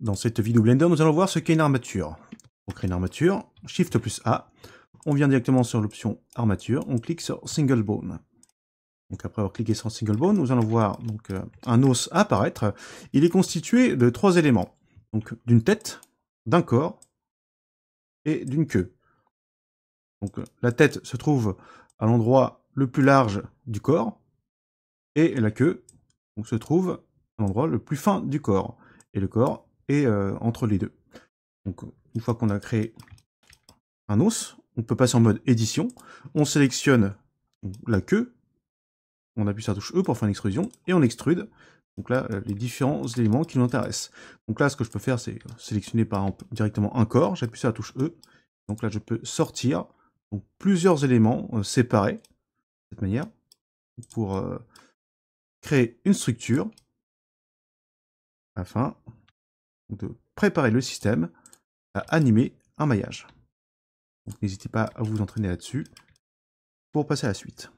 Dans cette vidéo Blender, nous allons voir ce qu'est une armature. On crée une armature, Shift plus A, on vient directement sur l'option armature, on clique sur Single Bone. Donc après avoir cliqué sur Single Bone, nous allons voir donc, euh, un os apparaître. Il est constitué de trois éléments, donc d'une tête, d'un corps et d'une queue. Donc la tête se trouve à l'endroit le plus large du corps et la queue se trouve à l'endroit le plus fin du corps. Et le corps et euh, entre les deux. Donc une fois qu'on a créé un os, on peut passer en mode édition, on sélectionne la queue, on appuie sur la touche E pour faire une extrusion, et on extrude donc là, euh, les différents éléments qui nous intéressent. Donc là, ce que je peux faire, c'est sélectionner par exemple directement un corps, j'appuie sur la touche E, donc là je peux sortir plusieurs éléments euh, séparés, de cette manière, pour créer une structure, afin de préparer le système à animer un maillage. n'hésitez pas à vous entraîner là-dessus pour passer à la suite.